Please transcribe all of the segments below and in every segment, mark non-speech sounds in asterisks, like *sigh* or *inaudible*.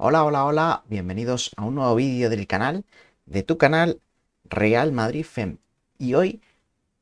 Hola, hola, hola, bienvenidos a un nuevo vídeo del canal, de tu canal Real Madrid FEM. Y hoy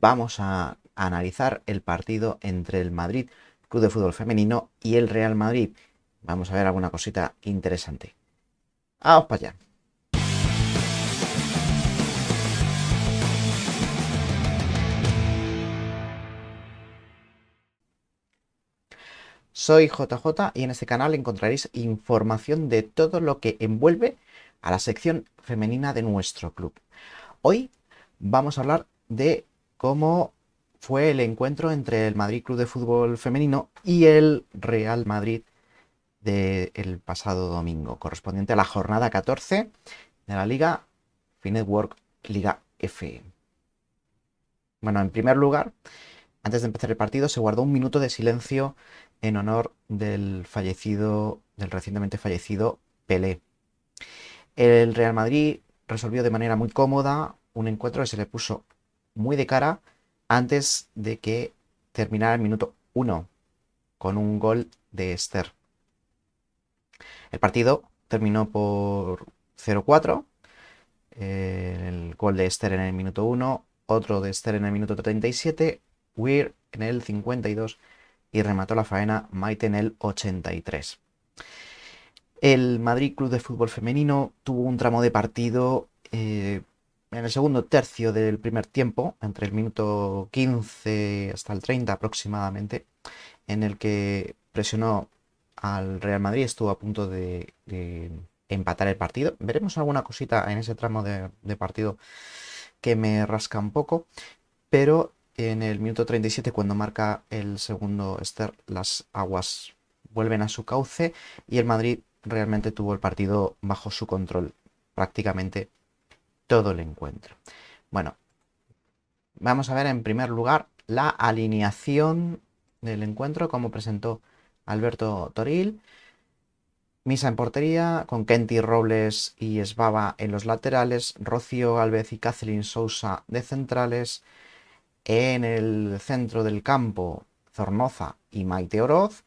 vamos a analizar el partido entre el Madrid Club de Fútbol Femenino y el Real Madrid. Vamos a ver alguna cosita interesante. Vamos para allá. Soy JJ y en este canal encontraréis información de todo lo que envuelve a la sección femenina de nuestro club. Hoy vamos a hablar de cómo fue el encuentro entre el Madrid Club de Fútbol Femenino y el Real Madrid del pasado domingo, correspondiente a la jornada 14 de la Liga Finetwork Liga F. E. Bueno, en primer lugar, antes de empezar el partido se guardó un minuto de silencio en honor del fallecido, del recientemente fallecido Pelé. El Real Madrid resolvió de manera muy cómoda un encuentro que se le puso muy de cara antes de que terminara el minuto 1 con un gol de Esther. El partido terminó por 0-4. Eh, el gol de Esther en el minuto 1, otro de Esther en el minuto 37, Weir en el 52 y remató la faena Maite en el 83. El Madrid Club de Fútbol Femenino tuvo un tramo de partido eh, en el segundo tercio del primer tiempo, entre el minuto 15 hasta el 30 aproximadamente, en el que presionó al Real Madrid, estuvo a punto de, empatar el partido. Veremos alguna cosita en ese tramo de partido que me rasca un poco, pero en el minuto 37 cuando marca el segundo ester, las aguas vuelven a su cauce y el Madrid realmente tuvo el partido bajo su control prácticamente todo el encuentro. Bueno, vamos a ver en primer lugar la alineación del encuentro como presentó Alberto Toril. Misa en portería, con Kenty Robles y Esbaba en los laterales, Rocío Alves y Kathleen Sousa de centrales, en el centro del campo Zornoza y Maite Oroz,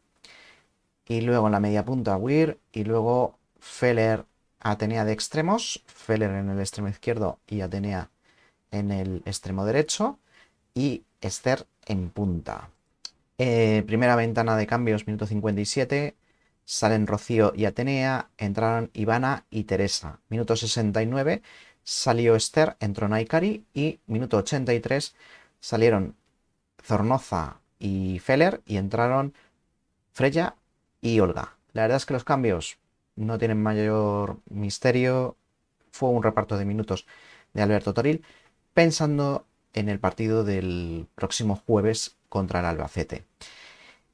y luego en la media punta Weir, y luego Feller, Atenea de extremos, Feller en el extremo izquierdo y Atenea en el extremo derecho, y Esther en punta. Eh, primera ventana de cambios, minuto 57, salen Rocío y Atenea, entraron Ivana y Teresa. Minuto 69, salió Esther, entró Naikari, y minuto 83, salieron Zornoza y Feller y entraron Freya y Olga. La verdad es que los cambios no tienen mayor misterio. Fue un reparto de minutos de Alberto Toril pensando en el partido del próximo jueves contra el Albacete.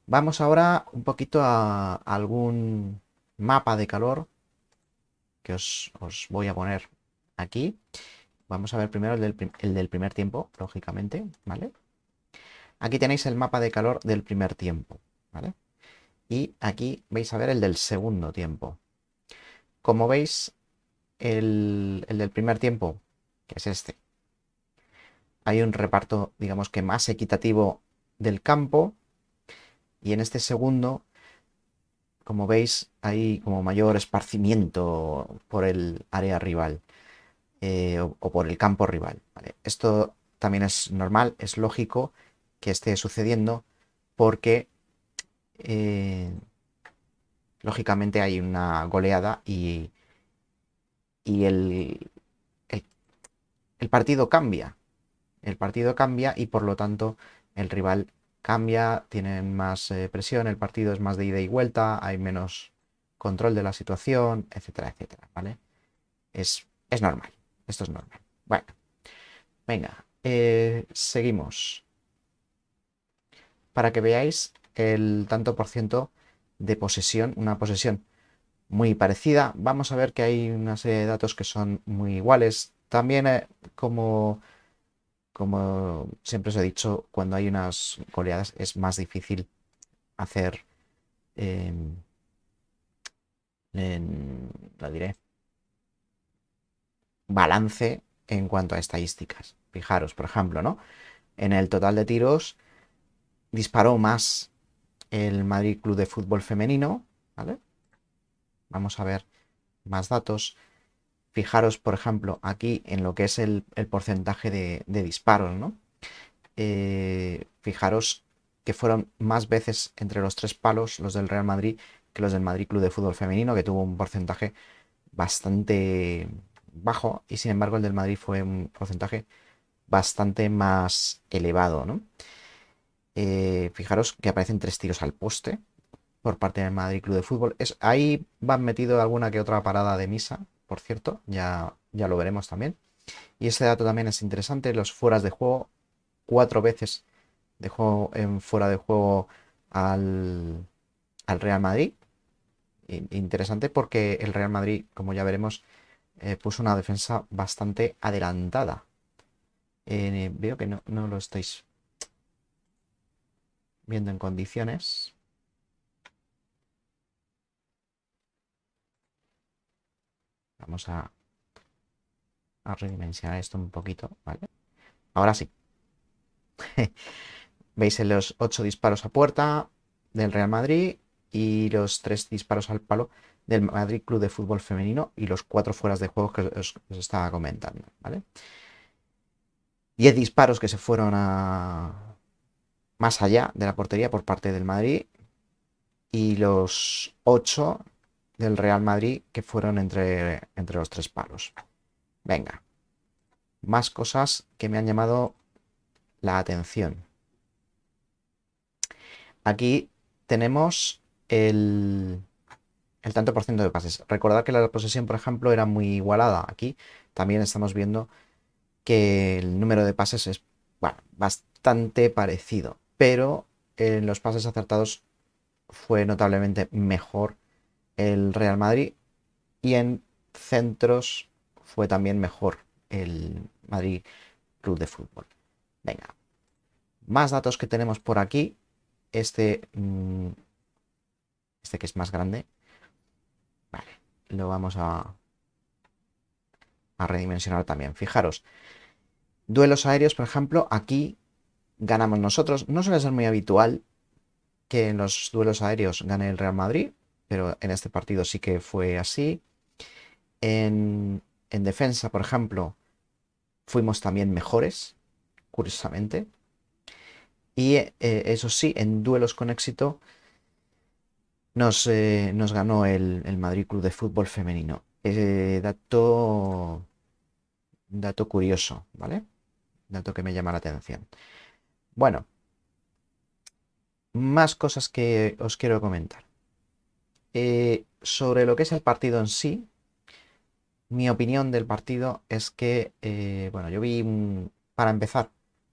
Vamos ahora un poquito a algún mapa de calor que os, os voy a poner aquí. Vamos a ver primero el del, primer tiempo, lógicamente, ¿vale? Aquí tenéis el mapa de calor del primer tiempo, ¿vale? Y aquí vais a ver el del segundo tiempo. Como veis, el del primer tiempo, que es este, hay un reparto, digamos que más equitativo del campo. Y en este segundo, como veis, hay como mayor esparcimiento por el área rival. Eh, o, por el campo rival. Esto también es normal, es lógico que esté sucediendo porque eh, lógicamente hay una goleada y, el, partido cambia. El partido cambia y por lo tanto el rival cambia, tienen más eh, presión, el partido es más de ida y vuelta, hay menos control de la situación, etcétera, etcétera, ¿vale? es normal. Esto es normal. Bueno, venga, eh, seguimos. Para que veáis el tanto por ciento de posesión, una posesión muy parecida, vamos a ver que hay una serie de datos que son muy iguales. También eh, como como siempre os he dicho, cuando hay unas goleadas es más difícil hacer. Em, en, lo diré balance en cuanto a estadísticas. Fijaros, por ejemplo, ¿no? En el total de tiros disparó más el Madrid Club de Fútbol Femenino, Vamos a ver más datos. Fijaros, por ejemplo, aquí en lo que es el, porcentaje de, disparos, ¿no? Eh, fijaros que fueron más veces entre los tres palos los del Real Madrid que los del Madrid Club de Fútbol Femenino, que tuvo un porcentaje bastante bajo y sin embargo el del Madrid fue un porcentaje bastante más elevado, eh, fijaros que aparecen tres tiros al poste por parte del Madrid Club de Fútbol. Es, ahí van metido alguna que otra parada de misa, por cierto, ya, ya lo veremos también. Y este dato también es interesante, los fueras de juego, cuatro veces dejó en fuera de juego al, al Real Madrid. Interesante porque el Real Madrid, como ya veremos, eh, puso una defensa bastante adelantada. Eh, veo que no, lo estáis viendo en condiciones. Vamos a, a redimensionar esto un poquito, ¿vale? Ahora sí. *laughs* Veis en los ocho disparos a puerta del Real Madrid y los tres disparos al palo del Madrid Club de Fútbol Femenino y los cuatro fueras de juego que os, estaba comentando. ¿vale? Diez disparos que se fueron a más allá de la portería por parte del Madrid y los ocho del Real Madrid que fueron entre, entre los tres palos. Venga, más cosas que me han llamado la atención. Aquí tenemos el, el tanto por ciento de pases. Recordad que la posesión, por ejemplo, era muy igualada. Aquí también estamos viendo que el número de pases es bastante parecido, pero en los pases acertados fue notablemente mejor el Real Madrid y en centros fue también mejor el Madrid Club de Fútbol. Venga, más datos que tenemos por aquí. Este, mm, este que es más grande, lo vamos a, a redimensionar también. Fijaros, duelos aéreos, por ejemplo, aquí ganamos nosotros. No suele ser muy habitual que en los duelos aéreos gane el Real Madrid, pero en este partido sí que fue así. En, defensa, por ejemplo, fuimos también mejores, curiosamente. Y eh, eso sí, en duelos con éxito eh, nos, ganó el, el, Madrid Club de Fútbol Femenino. Eh, dato, curioso, ¿vale? Dato que me llama la atención. Bueno, más cosas que os quiero comentar. Eh, sobre lo que es el partido en sí, mi opinión del partido es que, bueno, yo vi, para empezar,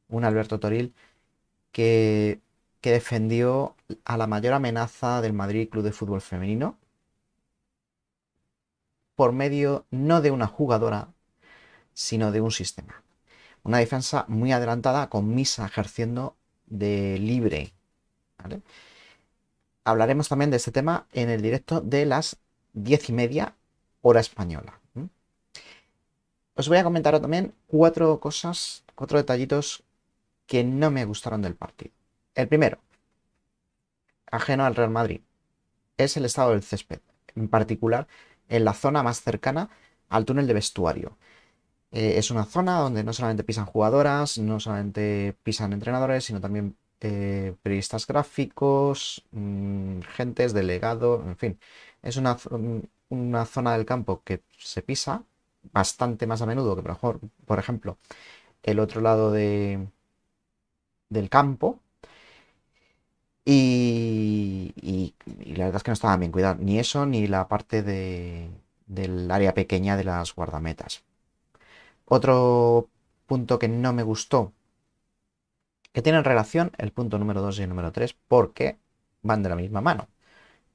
un Alberto Toril que que defendió a la mayor amenaza del Madrid Club de Fútbol Femenino por medio no de una jugadora, sino de un sistema. Una defensa muy adelantada con Misa ejerciendo de libre. Hablaremos también de este tema en el directo de las diez y media hora española. Os voy a comentar también cuatro cosas, cuatro detallitos que no me gustaron del partido. El primero, ajeno al Real Madrid, es el estado del césped, en particular en la zona más cercana al túnel de vestuario. Eh, es una zona donde no solamente pisan jugadoras, no solamente pisan entrenadores, sino también eh, periodistas gráficos, mm, gentes, delegados, en fin. Es una, zona del campo que se pisa bastante más a menudo que, por ejemplo, el otro lado de, del campo, y, la verdad es que no estaba bien cuidado ni eso ni la parte del área pequeña de las guardametas. Otro punto que no me gustó, que tienen relación el punto número 2 y el número 3, porque van de la misma mano.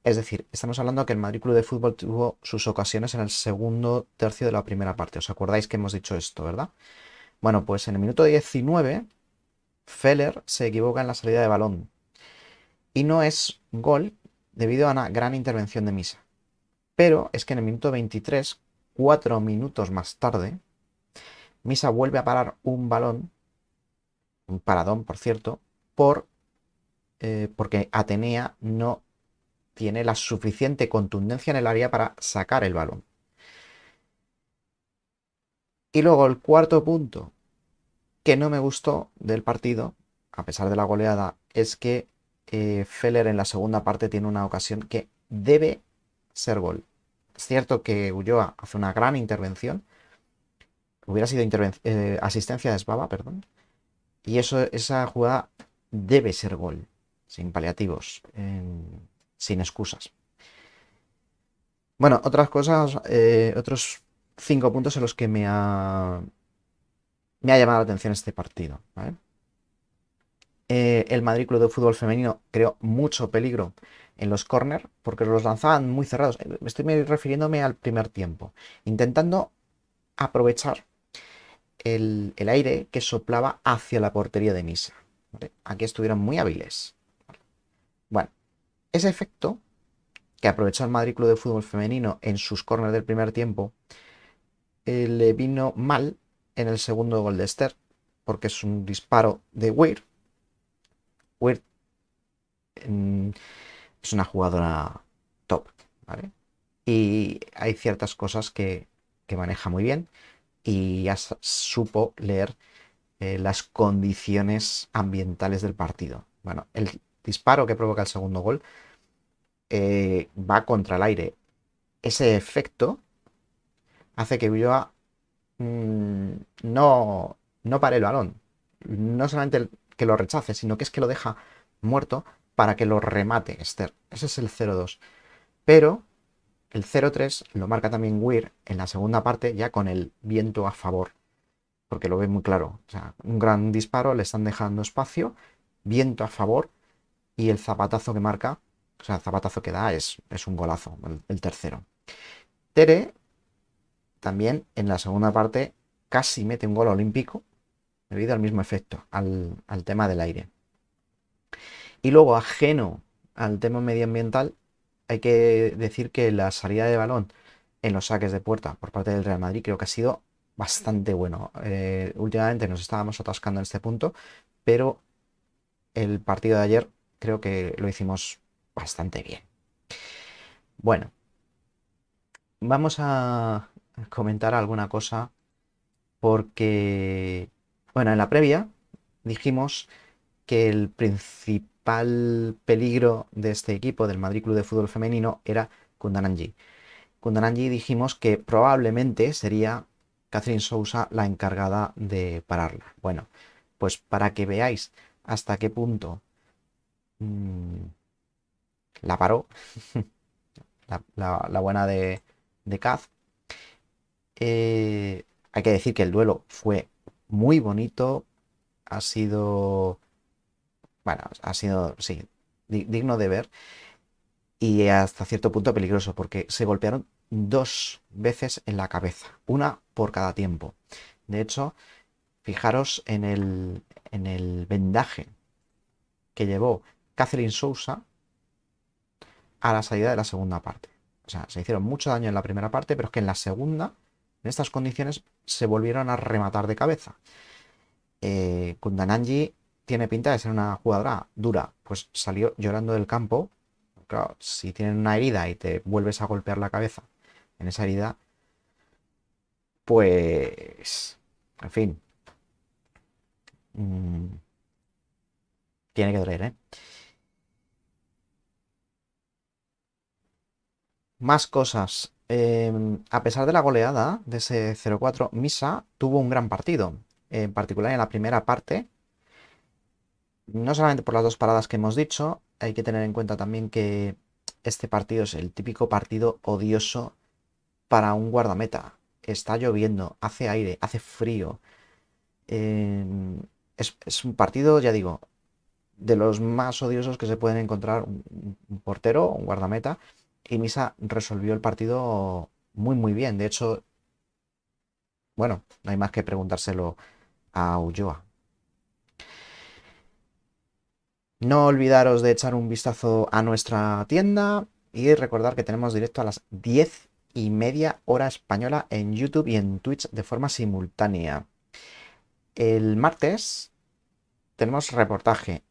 Es decir, estamos hablando que el Madrid de Fútbol tuvo sus ocasiones en el segundo tercio de la primera parte. ¿Os acordáis que hemos dicho esto, verdad? Bueno, pues en el minuto 19, Feller se equivoca en la salida de balón y no es gol debido a una gran intervención de Misa. Pero es que en el minuto 23, cuatro minutos más tarde, Misa vuelve a parar un balón, un paradón, por cierto, por, eh, porque Atenea no tiene la suficiente contundencia en el área para sacar el balón. Y luego el cuarto punto que no me gustó del partido, a pesar de la goleada, es que eh, Feller en la segunda parte tiene una ocasión que debe ser gol. Es cierto que Ulloa hace una gran intervención. Hubiera sido eh, asistencia de Sbaba, perdón. Y eso, esa jugada debe ser gol. Sin paliativos. sin excusas. Bueno, otras cosas. Eh, otros cinco puntos en los que me ha, me ha llamado la atención este partido. Eh, el madrículo de Fútbol Femenino creó mucho peligro en los córner porque los lanzaban muy cerrados. Eh, me Estoy refiriéndome al primer tiempo, intentando aprovechar el, aire que soplaba hacia la portería de Misa. Aquí estuvieron muy hábiles. Bueno, ese efecto que aprovechó el madrículo de Fútbol Femenino en sus córner del primer tiempo eh, le vino mal en el segundo gol de Esther, porque es un disparo de Weir es una jugadora top, ¿vale? Y hay ciertas cosas que, maneja muy bien y ya supo leer eh, las condiciones ambientales del partido. Bueno, el disparo que provoca el segundo gol eh, va contra el aire. Ese efecto hace que Ulloa mm, no, no pare el balón. No solamente el que lo rechace, sino que es que lo deja muerto para que lo remate Esther. Ese es el 0-2. Pero el 0-3 lo marca también Weir en la segunda parte, ya con el viento a favor, porque lo ve muy claro. O sea, un gran disparo, le están dejando espacio, viento a favor y el zapatazo que marca, o sea, el zapatazo que da es, es un golazo, el, el tercero. Tere también en la segunda parte casi mete un gol olímpico, debido al mismo efecto, al, tema del aire. Y luego, ajeno al tema medioambiental, hay que decir que la salida de balón en los saques de puerta por parte del Real Madrid creo que ha sido bastante bueno. Eh, últimamente nos estábamos atascando en este punto, pero el partido de ayer creo que lo hicimos bastante bien. Bueno, vamos a comentar alguna cosa porque bueno, en la previa dijimos que el principal peligro de este equipo, del Madrid Club de Fútbol Femenino, era Kundananji. Kundananji dijimos que probablemente sería Catherine Sousa la encargada de pararla. Bueno, pues para que veáis hasta qué punto mm, la paró *laughs* la, buena de, de eh, hay que decir que el duelo fue muy bonito, ha sido, bueno, ha sido, sí, digno de ver y hasta cierto punto peligroso porque se golpearon dos veces en la cabeza, una por cada tiempo. De hecho, fijaros en el, en el vendaje que llevó Catherine Sousa a la salida de la segunda parte. O sea, se hicieron mucho daño en la primera parte, pero es que en la segunda en estas condiciones se volvieron a rematar de cabeza. Eh, Kundananji tiene pinta de ser una jugadora dura, pues salió llorando del campo. Claro, si tienen una herida y te vuelves a golpear la cabeza en esa herida, pues, en fin, mm, tiene que doler, ¿eh? Más cosas. Em, a pesar de la goleada de ese 0-4, Misa tuvo un gran partido, en particular en la primera parte. No solamente por las dos paradas que hemos dicho, hay que tener en cuenta también que este partido es el típico partido odioso para un guardameta. Está lloviendo, hace aire, hace frío. Em, es, un partido, ya digo, de los más odiosos que se pueden encontrar un, un portero, un guardameta, y Misa resolvió el partido muy, muy bien. De hecho, bueno, no hay más que preguntárselo a Ulloa. No olvidaros de echar un vistazo a nuestra tienda y recordar que tenemos directo a las 10 y media hora española en YouTube y en Twitch de forma simultánea. El martes tenemos reportaje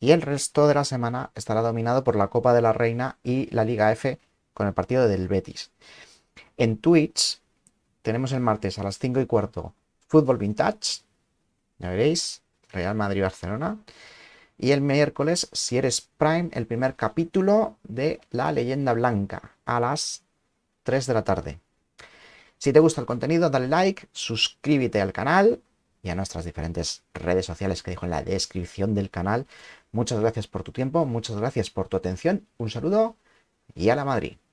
y el resto de la semana estará dominado por la Copa de la Reina y la Liga F con el partido del Betis. En Twitch tenemos el martes a las 5 y cuarto Fútbol Vintage, ya veréis, Real Madrid-Barcelona. Y el miércoles, si eres Prime, el primer capítulo de La Leyenda Blanca a las 3 de la tarde. Si te gusta el contenido, dale like, suscríbete al canal y a nuestras diferentes redes sociales que dejo en la descripción del canal. Muchas gracias por tu tiempo, muchas gracias por tu atención, un saludo y a la Madrid.